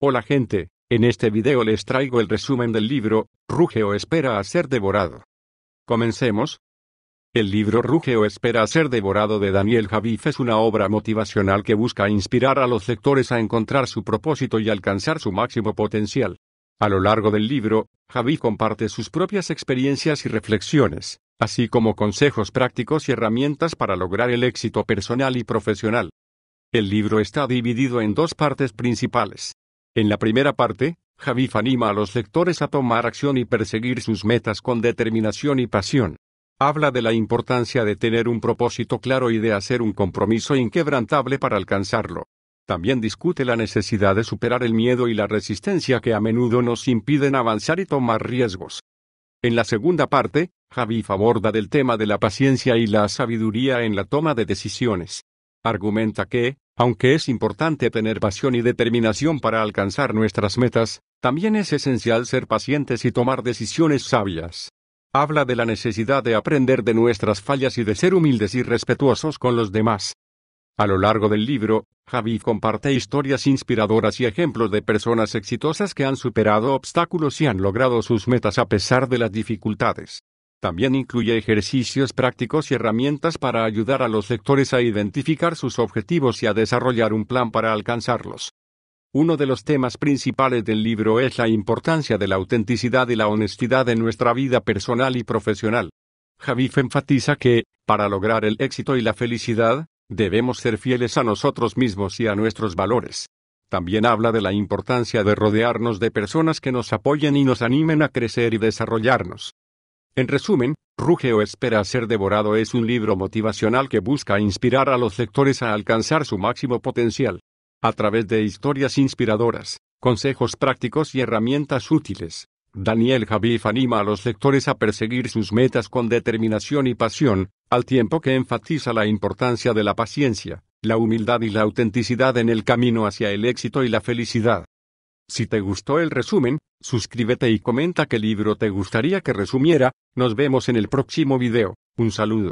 Hola gente, en este video les traigo el resumen del libro, o espera a ser devorado. Comencemos. El libro o espera a ser devorado de Daniel Javif es una obra motivacional que busca inspirar a los lectores a encontrar su propósito y alcanzar su máximo potencial. A lo largo del libro, Javi comparte sus propias experiencias y reflexiones, así como consejos prácticos y herramientas para lograr el éxito personal y profesional. El libro está dividido en dos partes principales. En la primera parte, Javif anima a los lectores a tomar acción y perseguir sus metas con determinación y pasión. Habla de la importancia de tener un propósito claro y de hacer un compromiso inquebrantable para alcanzarlo. También discute la necesidad de superar el miedo y la resistencia que a menudo nos impiden avanzar y tomar riesgos. En la segunda parte, Javif aborda del tema de la paciencia y la sabiduría en la toma de decisiones. Argumenta que, aunque es importante tener pasión y determinación para alcanzar nuestras metas, también es esencial ser pacientes y tomar decisiones sabias. Habla de la necesidad de aprender de nuestras fallas y de ser humildes y respetuosos con los demás. A lo largo del libro, Javi comparte historias inspiradoras y ejemplos de personas exitosas que han superado obstáculos y han logrado sus metas a pesar de las dificultades. También incluye ejercicios prácticos y herramientas para ayudar a los lectores a identificar sus objetivos y a desarrollar un plan para alcanzarlos. Uno de los temas principales del libro es la importancia de la autenticidad y la honestidad en nuestra vida personal y profesional. Javif enfatiza que, para lograr el éxito y la felicidad, debemos ser fieles a nosotros mismos y a nuestros valores. También habla de la importancia de rodearnos de personas que nos apoyen y nos animen a crecer y desarrollarnos. En resumen, Ruge o espera ser devorado es un libro motivacional que busca inspirar a los lectores a alcanzar su máximo potencial. A través de historias inspiradoras, consejos prácticos y herramientas útiles, Daniel Javif anima a los lectores a perseguir sus metas con determinación y pasión, al tiempo que enfatiza la importancia de la paciencia, la humildad y la autenticidad en el camino hacia el éxito y la felicidad. Si te gustó el resumen, suscríbete y comenta qué libro te gustaría que resumiera, nos vemos en el próximo video, un saludo.